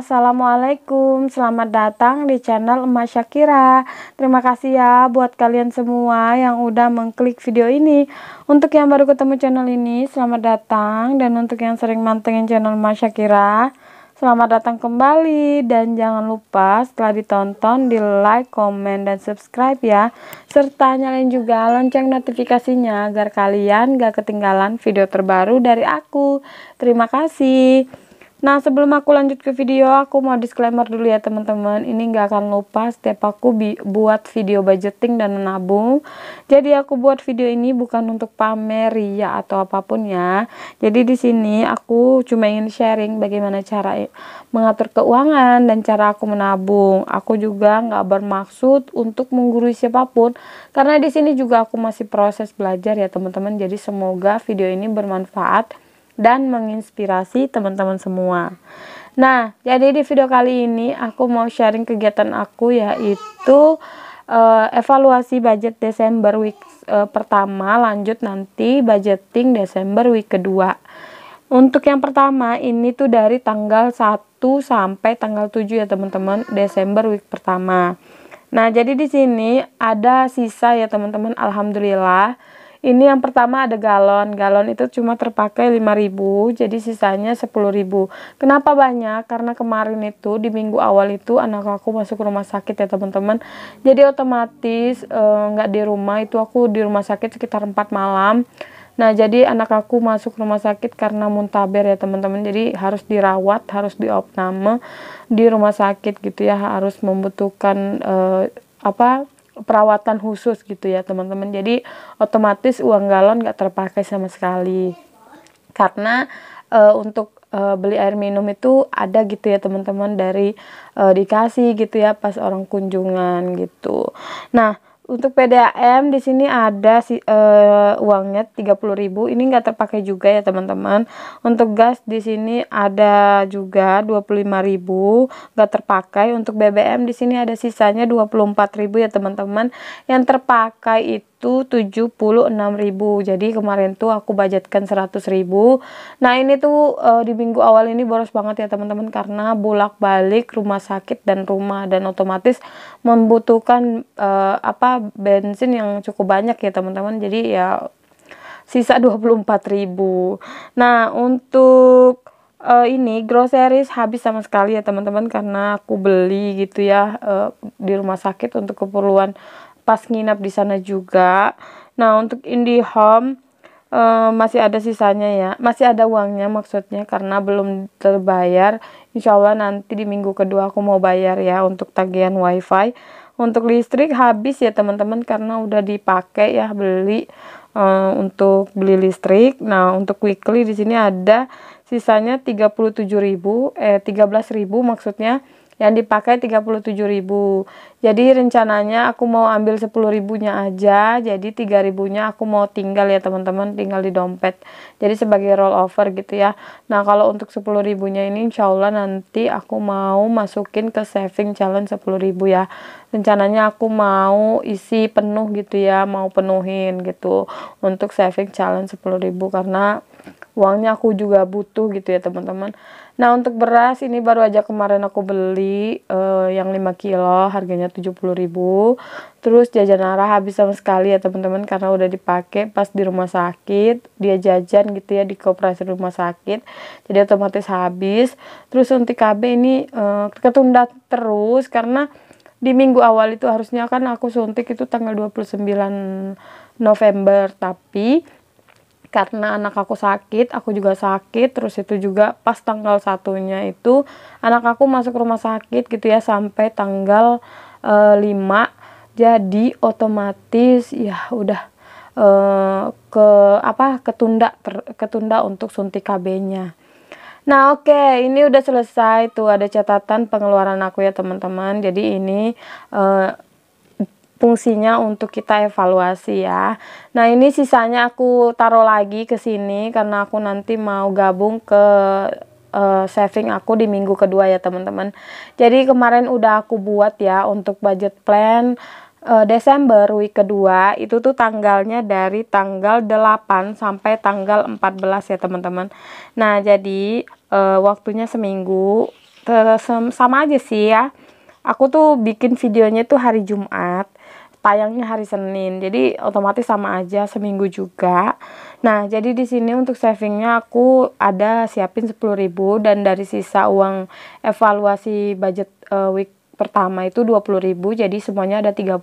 Assalamualaikum Selamat datang di channel Emas Syakira Terima kasih ya buat kalian semua yang udah mengklik video ini Untuk yang baru ketemu channel ini selamat datang Dan untuk yang sering mantengin channel Emas Syakira Selamat datang kembali Dan jangan lupa setelah ditonton di like, komen, dan subscribe ya Serta nyalain juga lonceng notifikasinya Agar kalian gak ketinggalan video terbaru dari aku Terima kasih Nah sebelum aku lanjut ke video aku mau disclaimer dulu ya teman-teman ini gak akan lupa setiap aku buat video budgeting dan menabung jadi aku buat video ini bukan untuk pamer ya atau apapun ya jadi di sini aku cuma ingin sharing bagaimana cara mengatur keuangan dan cara aku menabung aku juga gak bermaksud untuk menggurui siapapun karena di sini juga aku masih proses belajar ya teman-teman jadi semoga video ini bermanfaat dan menginspirasi teman-teman semua. Nah, jadi di video kali ini aku mau sharing kegiatan aku yaitu uh, evaluasi budget Desember week uh, pertama, lanjut nanti budgeting Desember week kedua. Untuk yang pertama ini tuh dari tanggal 1 sampai tanggal 7 ya teman-teman Desember week pertama. Nah, jadi di sini ada sisa ya teman-teman alhamdulillah ini yang pertama ada galon galon itu cuma terpakai 5000 jadi sisanya 10000 kenapa banyak karena kemarin itu di minggu awal itu anak aku masuk rumah sakit ya teman-teman jadi otomatis eh, nggak e, di rumah itu aku di rumah sakit sekitar 4 malam Nah, jadi anak aku masuk rumah sakit karena muntaber ya, teman-teman. Jadi harus dirawat, harus diopname di rumah sakit gitu ya, harus membutuhkan e, apa? perawatan khusus gitu ya teman-teman jadi otomatis uang galon gak terpakai sama sekali karena e, untuk e, beli air minum itu ada gitu ya teman-teman dari e, dikasih gitu ya pas orang kunjungan gitu nah untuk PDAM di sini ada si uh, uangnya 30.000. Ini enggak terpakai juga ya, teman-teman. Untuk gas di sini ada juga 25.000, enggak terpakai. Untuk BBM di sini ada sisanya 24.000 ya, teman-teman. Yang terpakai itu itu 76.000. Jadi kemarin tuh aku budgetkan 100.000. Nah, ini tuh e, di minggu awal ini boros banget ya teman-teman karena bolak-balik rumah sakit dan rumah dan otomatis membutuhkan e, apa bensin yang cukup banyak ya teman-teman. Jadi ya sisa 24.000. Nah, untuk uh, ini groceries habis sama sekali ya teman-teman karena aku beli gitu ya uh, di rumah sakit untuk keperluan pas nginap di sana juga. Nah, untuk IndiHome uh, eh, masih ada sisanya ya. Masih ada uangnya maksudnya karena belum terbayar. Insya Allah nanti di minggu kedua aku mau bayar ya untuk tagihan WiFi. Untuk listrik habis ya teman-teman karena udah dipakai ya beli uh, untuk beli listrik. Nah, untuk weekly di sini ada sisanya 37.000 eh 13.000 maksudnya yang dipakai 37.000 jadi rencananya aku mau ambil 10 ribunya aja jadi 3 ribunya aku mau tinggal ya teman-teman tinggal di dompet jadi sebagai rollover gitu ya nah kalau untuk 10 ribunya ini insyaallah nanti aku mau masukin ke saving challenge 10 ribu ya rencananya aku mau isi penuh gitu ya mau penuhin gitu untuk saving challenge 10 ribu karena uangnya aku juga butuh gitu ya teman-teman nah untuk beras ini baru aja kemarin aku beli uh, yang 5 kilo harganya 70 ribu terus jajan arah habis sama sekali ya teman-teman karena udah dipakai pas di rumah sakit dia jajan gitu ya di kooperasi rumah sakit jadi otomatis habis terus untuk KB ini uh, ketunda terus karena di minggu awal itu harusnya kan aku suntik itu tanggal 29 November tapi karena anak aku sakit, aku juga sakit, terus itu juga pas tanggal satunya itu anak aku masuk rumah sakit gitu ya sampai tanggal e, eh, 5. Jadi otomatis ya udah e, ke apa ketunda ter, ketunda untuk suntik KB-nya. Nah oke okay, ini udah selesai tuh ada catatan pengeluaran aku ya teman-teman. Jadi ini e, fungsinya untuk kita evaluasi ya. Nah, ini sisanya aku taruh lagi ke sini karena aku nanti mau gabung ke uh, saving aku di minggu kedua ya, teman-teman. Jadi kemarin udah aku buat ya untuk budget plan uh, Desember week kedua itu tuh tanggalnya dari tanggal 8 sampai tanggal 14 ya, teman-teman. Nah, jadi uh, waktunya seminggu. sama aja sih ya. Aku tuh bikin videonya tuh hari Jumat tayangnya hari Senin jadi otomatis sama aja seminggu juga nah jadi di sini untuk savingnya aku ada siapin 10.000 dan dari sisa uang evaluasi budget uh, week pertama itu 20.000 jadi semuanya ada 30.000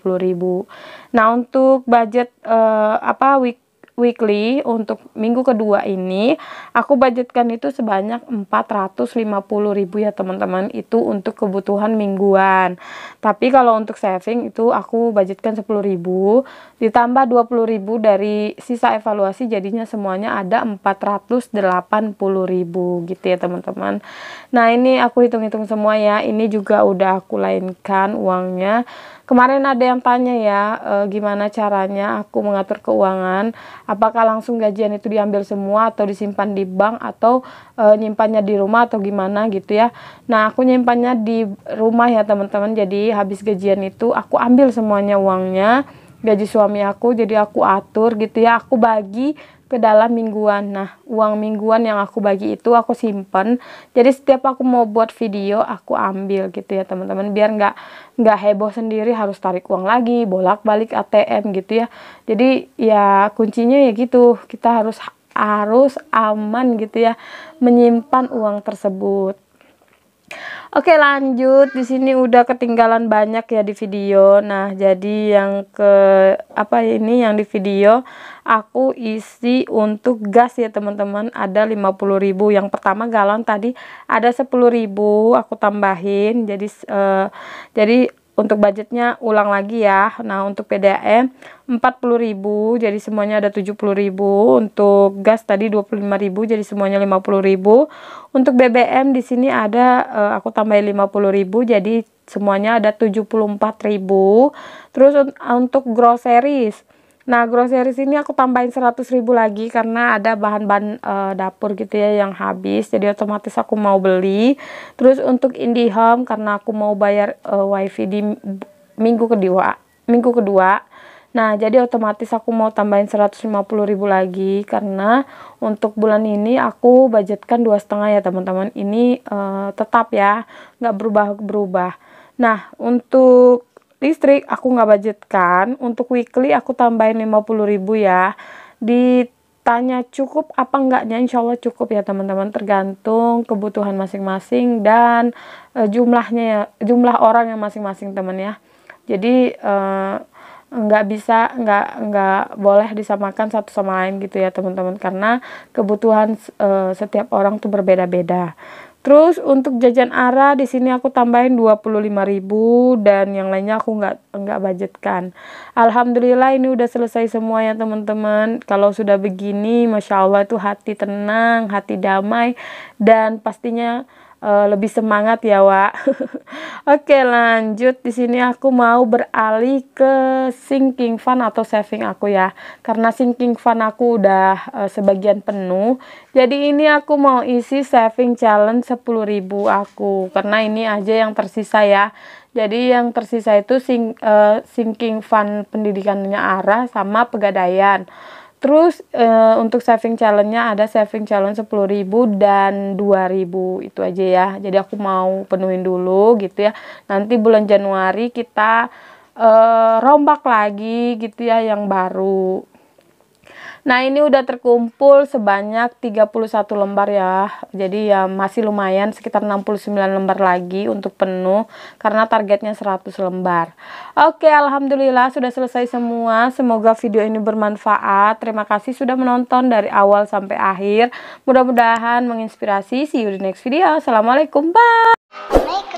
nah untuk budget uh, apa week weekly untuk minggu kedua ini aku budgetkan itu sebanyak 450 ribu ya teman-teman itu untuk kebutuhan mingguan tapi kalau untuk saving itu aku budgetkan 10 ribu ditambah 20 ribu dari sisa evaluasi jadinya semuanya ada 480 ribu gitu ya teman-teman nah ini aku hitung-hitung semua ya ini juga udah aku lainkan uangnya kemarin ada yang tanya ya e, gimana caranya aku mengatur keuangan apakah langsung gajian itu diambil semua atau disimpan di bank atau e, nyimpannya di rumah atau gimana gitu ya nah aku nyimpannya di rumah ya teman-teman jadi habis gajian itu aku ambil semuanya uangnya gaji suami aku jadi aku atur gitu ya aku bagi ke dalam mingguan nah uang mingguan yang aku bagi itu aku simpen jadi setiap aku mau buat video aku ambil gitu ya teman-teman biar nggak nggak heboh sendiri harus tarik uang lagi bolak-balik ATM gitu ya jadi ya kuncinya ya gitu kita harus harus aman gitu ya menyimpan uang tersebut Oke lanjut di sini udah ketinggalan banyak ya di video. Nah jadi yang ke apa ini yang di video aku isi untuk gas ya teman-teman ada 50.000 yang pertama galon tadi ada 10.000 aku tambahin jadi uh, jadi untuk budgetnya ulang lagi ya. Nah, untuk PDAM 40.000 jadi semuanya ada 70.000. Untuk gas tadi 25.000 jadi semuanya 50.000. Untuk BBM di sini ada eh, aku tambahin 50.000 jadi semuanya ada 74.000. Terus untuk groceries Nah, groceries ini aku tambahin 100 ribu lagi karena ada bahan-bahan e, dapur gitu ya yang habis. Jadi otomatis aku mau beli. Terus untuk IndiHome karena aku mau bayar e, WiFi di minggu kedua, minggu kedua. Nah, jadi otomatis aku mau tambahin 150 ribu lagi karena untuk bulan ini aku budgetkan dua setengah ya teman-teman. Ini e, tetap ya, nggak berubah-berubah. Nah, untuk listrik aku nggak budgetkan untuk weekly aku tambahin puluh ribu ya ditanya cukup apa enggaknya insya Allah cukup ya teman-teman tergantung kebutuhan masing-masing dan e, jumlahnya ya, jumlah orang yang masing-masing teman ya jadi e, eh, nggak bisa enggak enggak boleh disamakan satu sama lain gitu ya teman-teman karena kebutuhan e, setiap orang tuh berbeda-beda Terus untuk jajan Ara di sini aku tambahin 25.000 dan yang lainnya aku nggak nggak budgetkan. Alhamdulillah ini udah selesai semua ya teman-teman. Kalau sudah begini, masya Allah itu hati tenang, hati damai dan pastinya uh, lebih semangat ya Wak. Oke lanjut di sini aku mau beralih ke sinking fund atau saving aku ya karena sinking fund aku udah uh, sebagian penuh jadi ini aku mau isi saving challenge 10.000 aku karena ini aja yang tersisa ya jadi yang tersisa itu eh, sinking fund pendidikannya arah sama pegadaian Terus uh, untuk saving challenge-nya ada saving challenge 10.000 dan 2.000 itu aja ya. Jadi aku mau penuhin dulu gitu ya. Nanti bulan Januari kita uh, rombak lagi gitu ya yang baru. Nah, ini udah terkumpul sebanyak 31 lembar ya. Jadi ya masih lumayan sekitar 69 lembar lagi untuk penuh karena targetnya 100 lembar. Oke, alhamdulillah sudah selesai semua. Semoga video ini bermanfaat. Terima kasih sudah menonton dari awal sampai akhir. Mudah-mudahan menginspirasi. See you di next video. Assalamualaikum. Bye.